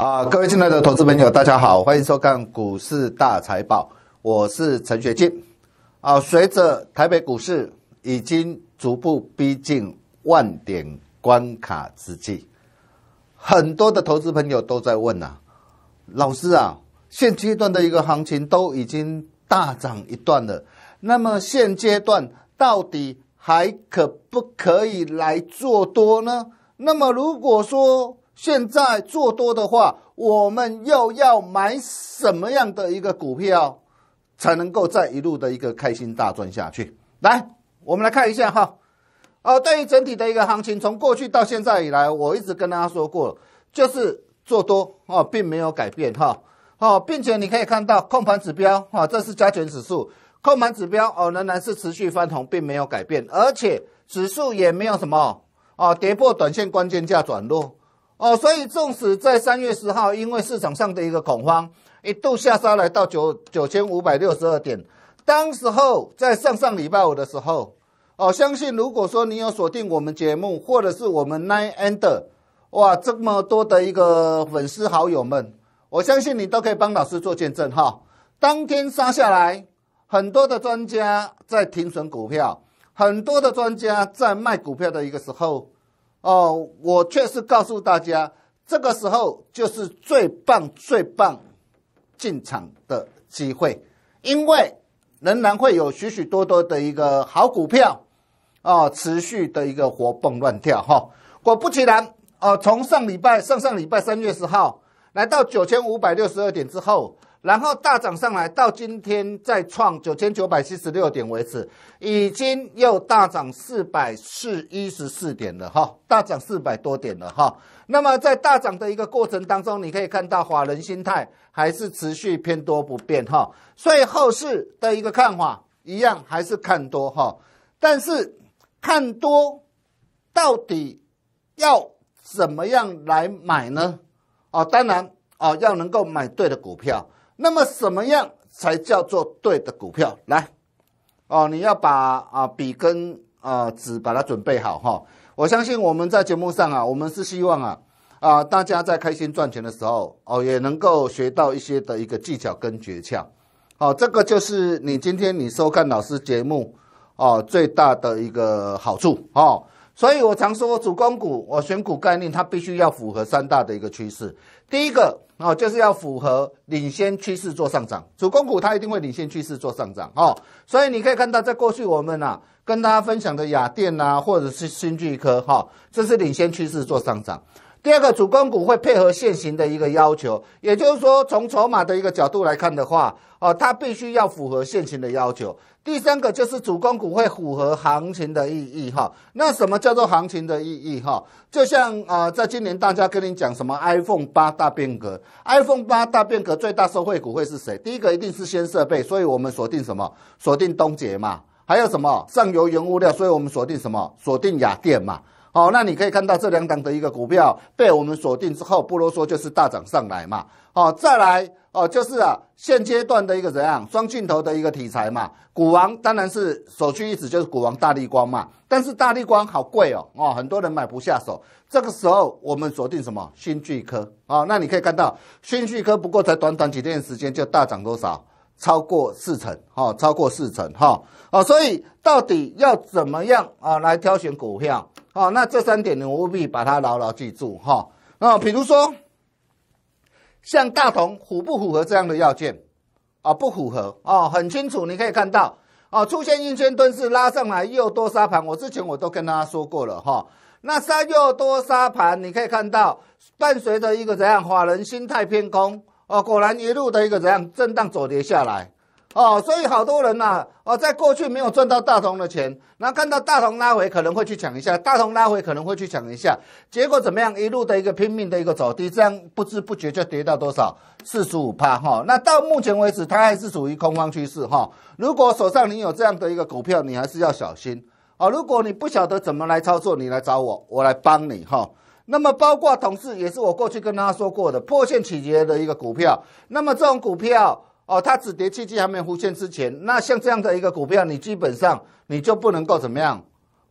啊，各位进来的投资朋友，大家好，欢迎收看《股市大财报》，我是陈学进。啊，随着台北股市已经逐步逼近万点关卡之际，很多的投资朋友都在问啊，老师啊，现阶段的一个行情都已经大涨一段了，那么现阶段到底还可不可以来做多呢？那么如果说，现在做多的话，我们又要买什么样的一个股票才能够在一路的一个开心大赚下去？来，我们来看一下哈。哦，对于整体的一个行情，从过去到现在以来，我一直跟大家说过，就是做多哦，并没有改变哈。哦，并且你可以看到控盘指标哈，这是加权指数控盘指标哦，仍然是持续翻红，并没有改变，而且指数也没有什么啊跌破短线关键价转弱。哦，所以纵使在三月十号，因为市场上的一个恐慌，一度下杀来到九九千五百六十二点。当时候在上上礼拜五的时候，哦，相信如果说你有锁定我们节目或者是我们 Nine e n d e r 哇，这么多的一个粉丝好友们，我相信你都可以帮老师做见证哈。当天杀下来，很多的专家在停损股票，很多的专家在卖股票的一个时候。哦，我确实告诉大家，这个时候就是最棒、最棒进场的机会，因为仍然会有许许多多的一个好股票，哦，持续的一个活蹦乱跳哈。果不其然，哦，从上礼拜、上上礼拜三月十号来到九千五百六十二点之后。然后大涨上来到今天再创九千九百七十六点为止，已经又大涨四百四一十四点了哈，大涨四百多点了哈。那么在大涨的一个过程当中，你可以看到华人心态还是持续偏多不变哈，所以后市的一个看法一样还是看多哈，但是看多到底要怎么样来买呢？哦，当然哦，要能够买对的股票。那么什么样才叫做对的股票？来，哦，你要把啊笔跟啊纸把它准备好哈。我相信我们在节目上啊，我们是希望啊啊大家在开心赚钱的时候哦，也能够学到一些的一个技巧跟诀窍。哦，这个就是你今天你收看老师节目哦最大的一个好处哦。所以，我常说，主攻股，我选股概念，它必须要符合三大的一个趋势。第一个，哦，就是要符合领先趋势做上涨，主攻股它一定会领先趋势做上涨，哈。所以，你可以看到，在过去我们啊，跟大家分享的雅电呐，或者是新巨科，哈，这是领先趋势做上涨。第二个，主攻股会配合现行的一个要求，也就是说，从筹码的一个角度来看的话，哦，它必须要符合现行的要求。第三个就是主攻股会符合行情的意义哈。那什么叫做行情的意义哈？就像啊，在今年大家跟你讲什么 iPhone 八大变革，iPhone 八大变革最大受惠股会是谁？第一个一定是先设备，所以我们锁定什么？锁定东杰嘛。还有什么上游原物料？所以我们锁定什么？锁定雅电嘛。好，那你可以看到这两档的一个股票被我们锁定之后，不啰嗦就是大涨上来嘛。好，再来哦，就是啊，现阶段的一个怎样双镜头的一个题材嘛。股王当然是首屈一指，就是股王大立光嘛。但是大立光好贵哦，哦，很多人买不下手。这个时候我们锁定什么？新巨科好，那你可以看到新巨科不过才短短几天时间就大涨多少？超过四成，哈，超过四成，哈，啊，所以到底要怎么样啊来挑选股票？哦，那这三点你务必把它牢牢记住哈。那比如说，像大同符不符合这样的要件？啊，不符合哦，很清楚，你可以看到哦，出现一千吨是拉上来，又多杀盘。我之前我都跟大家说过了哈。那杀又多杀盘，你可以看到伴随着一个怎样，法人心态偏空哦，果然一路的一个怎样震荡走跌下来。哦，所以好多人呐，哦，在过去没有赚到大同的钱，那看到大同拉回可能会去抢一下，大同拉回可能会去抢一下，结果怎么样？一路的一个拼命的一个走低，这样不知不觉就跌到多少？四十五趴哈。那到目前为止，它还是属于空方趋势哈。如果手上你有这样的一个股票，你还是要小心。哦，如果你不晓得怎么来操作，你来找我，我来帮你哈。那么包括同事也是我过去跟他说过的破线起跌的一个股票，那么这种股票。哦，它止跌契机还没有现之前，那像这样的一个股票，你基本上你就不能够怎么样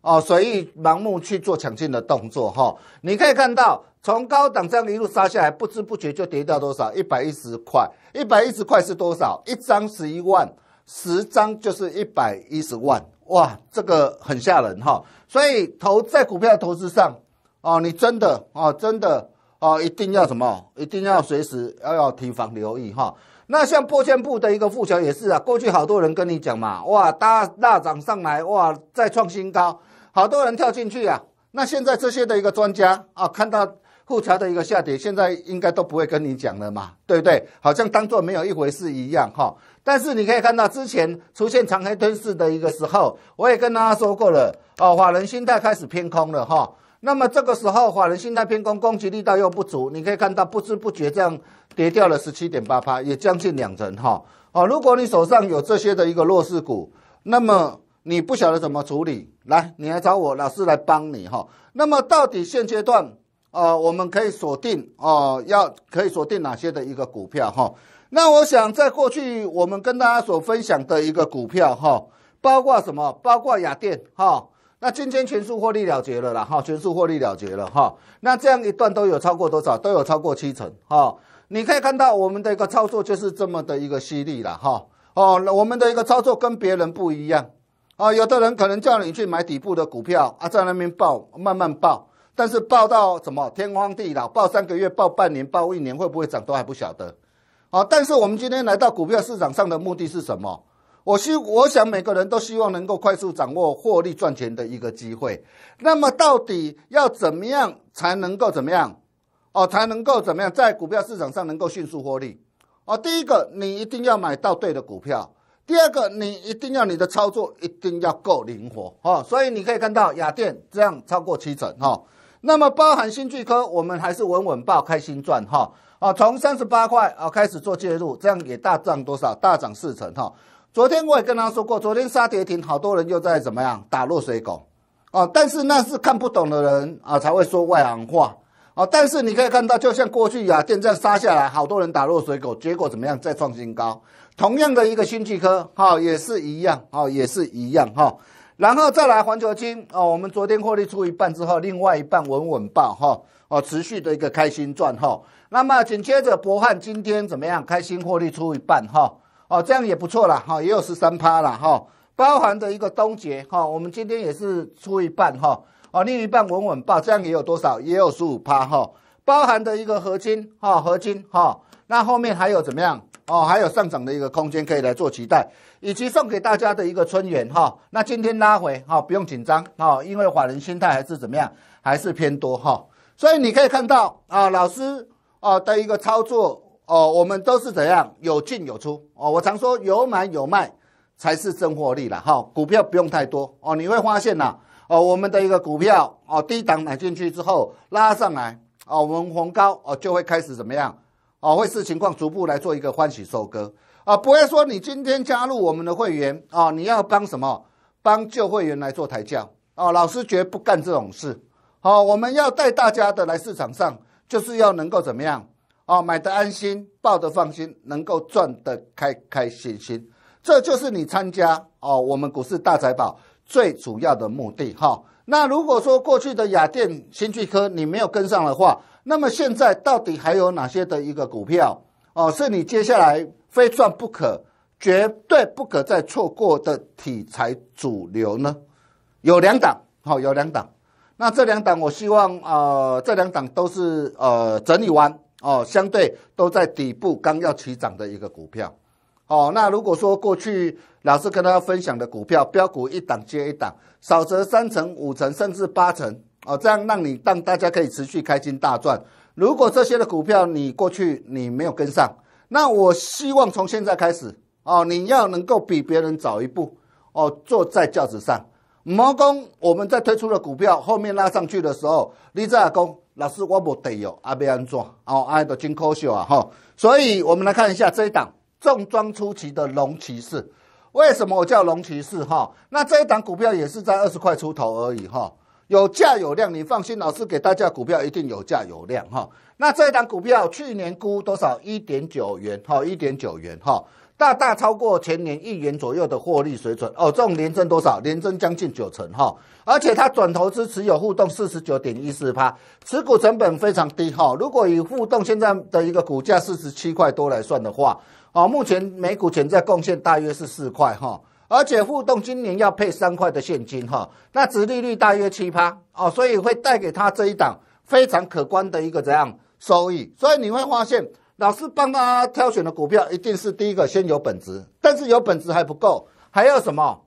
哦，随意盲目去做抢进的动作哈。你可以看到，从高档这样一路杀下来，不知不觉就跌到多少？一百一十块，一百一十块是多少？一张十一万，十张就是一百一十万，哇，这个很吓人哈。所以投在股票投资上，哦，你真的哦，真的哦，一定要什么？一定要随时要要提防留意哈。那像破线部的一个富桥也是啊，过去好多人跟你讲嘛，哇，大大涨上来，哇，再创新高，好多人跳进去啊。那现在这些的一个专家啊，看到富桥的一个下跌，现在应该都不会跟你讲了嘛，对不对？好像当做没有一回事一样哈。但是你可以看到之前出现长黑吞噬的一个时候，我也跟大家说过了哦，法人心态开始偏空了哈。那么这个时候，法人心态偏攻，攻击力道又不足，你可以看到不知不觉这样跌掉了十七点八趴，也将近两成哈。哦，如果你手上有这些的一个弱势股，那么你不晓得怎么处理，来，你来找我老师来帮你哈。那么到底现阶段，呃，我们可以锁定哦，要可以锁定哪些的一个股票哈？那我想在过去我们跟大家所分享的一个股票哈，包括什么？包括雅电哈。那今天全数获利了结了啦，哈，全数获利了结了哈。那这样一段都有超过多少？都有超过七成哈。你可以看到我们的一个操作就是这么的一个犀利了哈。哦，我们的一个操作跟别人不一样啊。有的人可能叫你去买底部的股票啊，在那边报慢慢报，但是报到什么天荒地老，报三个月、报半年、报一年，会不会涨都还不晓得。好，但是我们今天来到股票市场上的目的是什么？我希我想每个人都希望能够快速掌握获利赚钱的一个机会。那么到底要怎么样才能够怎么样？哦，才能够怎么样在股票市场上能够迅速获利？哦，第一个你一定要买到对的股票，第二个你一定要你的操作一定要够灵活。哦，所以你可以看到雅电这样超过七成哈。那么包含新巨科，我们还是稳稳爆开心赚哈。哦，从三十八块哦开始做介入，这样也大涨多少？大涨四成哈。昨天我也跟他说过，昨天杀跌停，好多人又在怎么样打落水狗，哦，但是那是看不懂的人啊才会说外行话，哦，但是你可以看到，就像过去啊，电站杀下来，好多人打落水狗，结果怎么样再创新高，同样的一个新气科，哈，也是一样，哦，也是一样，哈，然后再来环球金，哦，我们昨天获利出一半之后，另外一半稳稳爆，哈，哦，持续的一个开心赚，哈，那么紧接着博汉今天怎么样开心获利出一半，哈。哦，这样也不错啦，哈，也有十三趴了，哈，包含的一个东杰，哈，我们今天也是出一半，哈，哦，另一半稳稳报，这样也有多少，也有十五趴，哈，包含的一个合金，哈，合金，哈，那后面还有怎么样？哦，还有上涨的一个空间可以来做期待，以及送给大家的一个春元，哈，那今天拉回，哈，不用紧张，哈，因为法人心态还是怎么样，还是偏多，哈，所以你可以看到，啊，老师，啊的一个操作。哦，我们都是怎样有进有出哦。我常说有买有卖才是真获利了哈。股票不用太多哦，你会发现呐，哦，我们的一个股票哦，低档买进去之后拉上来哦，我们红高哦，就会开始怎么样哦，会视情况逐步来做一个欢喜收割啊，不会说你今天加入我们的会员啊，你要帮什么帮旧会员来做抬轿哦，老师绝不干这种事。好，我们要带大家的来市场上，就是要能够怎么样？哦，买的安心，抱的放心，能够赚得开开心心，这就是你参加哦我们股市大财宝最主要的目的哈。那如果说过去的雅电、新巨科你没有跟上的话，那么现在到底还有哪些的一个股票哦是你接下来非赚不可、绝对不可再错过的题材主流呢？有两档，好，有两档。那这两档，我希望呃这两档都是呃整理完。哦，相对都在底部刚要起涨的一个股票，哦，那如果说过去老师跟大家分享的股票，标股一档接一档，少则三成、五成，甚至八成，哦，这样让你让大家可以持续开心大赚。如果这些的股票你过去你没有跟上，那我希望从现在开始，哦，你要能够比别人早一步，哦，坐在轿子上。摩工我们在推出的股票后面拉上去的时候，立正阿公老师，我冇得哟，阿要安怎？哦，哎，都真可惜啊！哈，所以，我们来看一下这一档重装出奇的龙骑士，为什么我叫龙骑士？哈，那这一档股票也是在二十块出头而已，哈，有价有量，你放心，老师给大家股票一定有价有量，哈。那这一档股票去年估多少？一点九元，哈，一点九元，哈。大大超过前年一元左右的获利水准哦，这种年增多少？年增将近九成哈，而且它转投资持有互动四十九点一四趴，持股成本非常低哈。如果以互动现在的一个股价四十七块多来算的话，啊，目前每股权在贡献大约是四块哈，而且互动今年要配三块的现金哈，那殖利率大约七趴哦，所以会带给他这一档非常可观的一个怎样收益，所以你会发现。老师帮他挑选的股票，一定是第一个先有本质，但是有本质还不够，还要什么？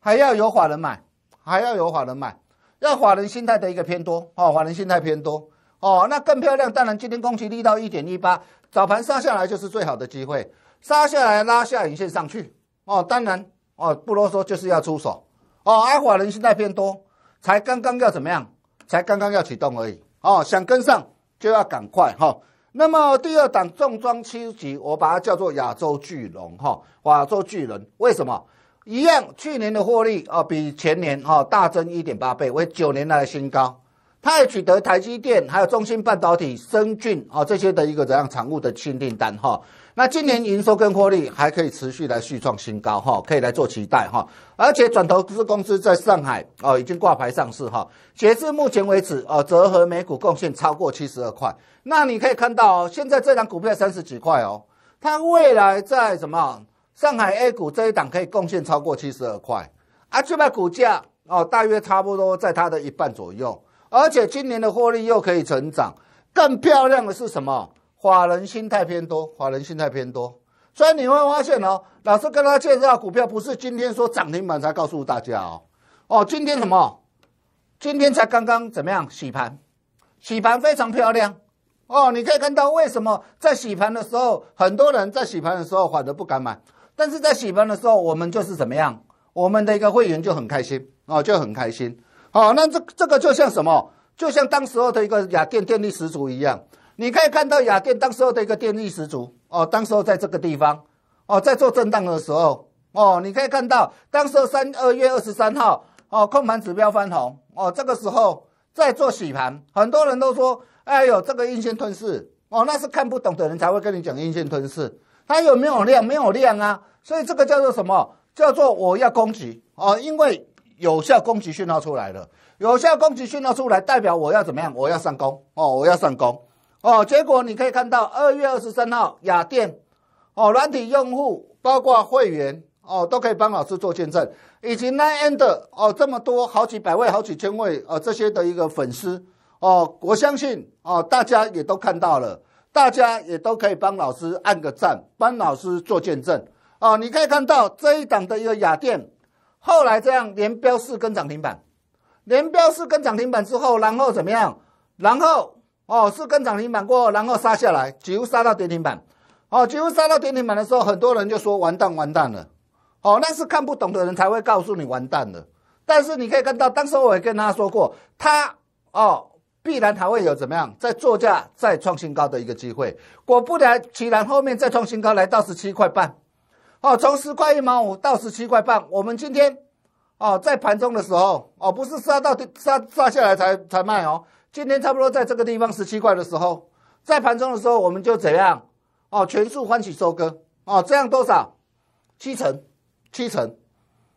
还要有法人买，还要有法人买，要法人心态的一个偏多哦，法人心态偏多哦，那更漂亮。当然，今天攻气力到一点一八，早盘杀下来就是最好的机会，杀下来拉下影线上去哦。当然哦，不啰嗦就是要出手哦，让法人心态偏多，才刚刚要怎么样？才刚刚要启动而已哦，想跟上就要赶快哈。那么第二档重装七级，我把它叫做亚洲巨龙哈，亚洲巨人。为什么？一样去年的获利啊，比前年哈大增一点八倍，为九年来的新高。它也取得台积电、还有中芯半导体、升俊啊这些的一个怎样产物的新订单哈。那今年营收跟获利还可以持续来续创新高哈，可以来做期待哈。而且转投资公司在上海哦已经挂牌上市哈，截至目前为止哦折合每股贡献超过七十二块。那你可以看到现在这档股票三十几块哦，它未来在什么上海 A 股这一档可以贡献超过七十二块，这且股价哦大约差不多在它的一半左右。而且今年的获利又可以成长，更漂亮的是什么？法人心态偏多，法人心态偏多，所以你会发现哦，老师跟他介绍股票，不是今天说涨停板才告诉大家哦，哦，今天什么？今天才刚刚怎么样洗盘？洗盘非常漂亮哦，你可以看到为什么在洗盘的时候，很多人在洗盘的时候，反而不敢买，但是在洗盘的时候，我们就是怎么样？我们的一个会员就很开心哦，就很开心。好，那这这个就像什么？就像当时候的一个雅电电力十足一样。你可以看到雅电当时候的一个电力十足哦，当时候在这个地方哦，在做震荡的时候哦，你可以看到当时候三二月二十三号哦，控盘指标翻红哦，这个时候在做洗盘，很多人都说哎呦这个阴线吞噬哦，那是看不懂的人才会跟你讲阴线吞噬，它有没有量没有量啊，所以这个叫做什么？叫做我要攻击哦，因为有效攻击讯号出来了，有效攻击讯号出来代表我要怎么样？我要上攻哦，我要上攻。哦，结果你可以看到二月二十三号雅电，哦，软体用户包括会员哦，都可以帮老师做见证，以及 Nine End 哦，这么多好几百位、好几千位啊，这些的一个粉丝哦，我相信哦，大家也都看到了，大家也都可以帮老师按个赞，帮老师做见证哦。你可以看到这一档的一个雅电，后来这样连标四跟涨停板，连标四跟涨停板之后，然后怎么样？然后。哦，是跟涨停板过，然后杀下来，几乎杀到跌停板。哦，几乎杀到跌停板的时候，很多人就说完蛋，完蛋了。哦，那是看不懂的人才会告诉你完蛋了。但是你可以看到，当时我也跟他说过，他哦，必然还会有怎么样，在作价再创新高的一个机会。果不其然，后面再创新高，来到十七块半。哦，从十块一毛五到十七块半。我们今天哦，在盘中的时候，哦，不是杀到杀杀下来才才卖哦。今天差不多在这个地方十七块的时候，在盘中的时候，我们就怎样？哦，全数欢喜收割哦，这样多少？七成，七成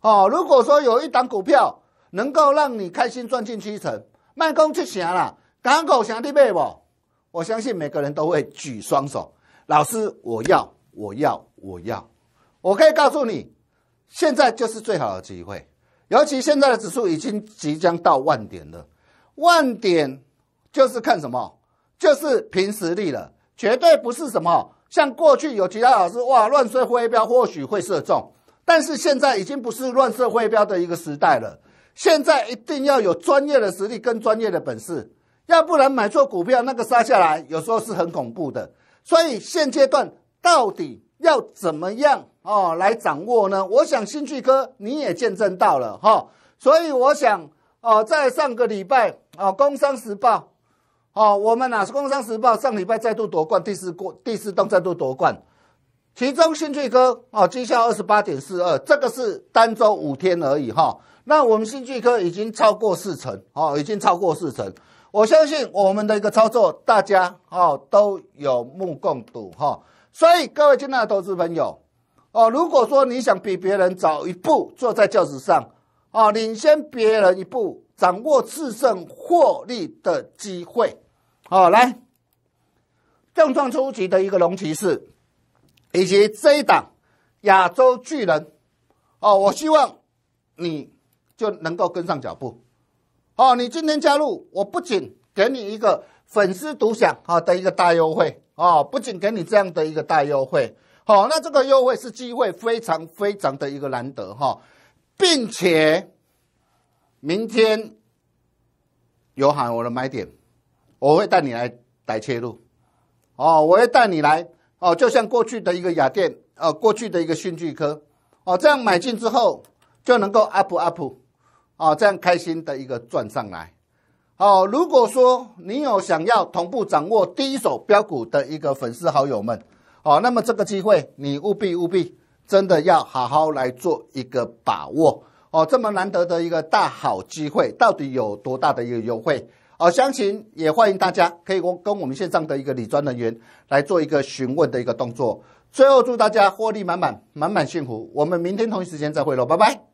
哦。如果说有一档股票能够让你开心赚进七成，卖空就行啦，港口想的没不？我相信每个人都会举双手。老师，我要，我要，我要，我可以告诉你，现在就是最好的机会，尤其现在的指数已经即将到万点了。万点就是看什么，就是凭实力了，绝对不是什么像过去有其他老师哇乱射飞镖或许会射中，但是现在已经不是乱射飞镖的一个时代了，现在一定要有专业的实力跟专业的本事，要不然买错股票那个杀下来，有时候是很恐怖的。所以现阶段到底要怎么样哦来掌握呢？我想兴趣哥你也见证到了哈，所以我想。哦，在上个礼拜，哦，《工商时报》，哦，我们哪是《工商时报》上礼拜再度夺冠，第四过第四档再度夺冠，其中新巨科哦，绩效二十八点四二，这个是单周五天而已哈。那我们新巨科已经超过四成，哦，已经超过四成。我相信我们的一个操作，大家哦都有目共睹哈。所以各位亲爱的投资朋友，哦，如果说你想比别人早一步坐在轿子上。哦，领先别人一步，掌握制胜获利的机会。哦，来，重创初级的一个龙骑士，以及这一档亚洲巨人。哦，我希望你就能够跟上脚步。哦，你今天加入，我不仅给你一个粉丝独享啊的一个大优惠。哦，不仅给你这样的一个大优惠。好，那这个优惠是机会非常非常的一个难得哈。并且明天有喊我的买点，我会带你来逮切入，哦，我会带你来，哦，就像过去的一个雅电，呃，过去的一个迅巨科，哦，这样买进之后就能够 up up，哦，这样开心的一个赚上来，哦，如果说你有想要同步掌握第一手标股的一个粉丝好友们，哦，那么这个机会你务必务必。真的要好好来做一个把握哦，这么难得的一个大好机会，到底有多大的一个优惠？哦，详情也欢迎大家可以跟跟我们线上的一个理专人员来做一个询问的一个动作。最后祝大家获利满满，满满幸福。我们明天同一时间再会喽，拜拜。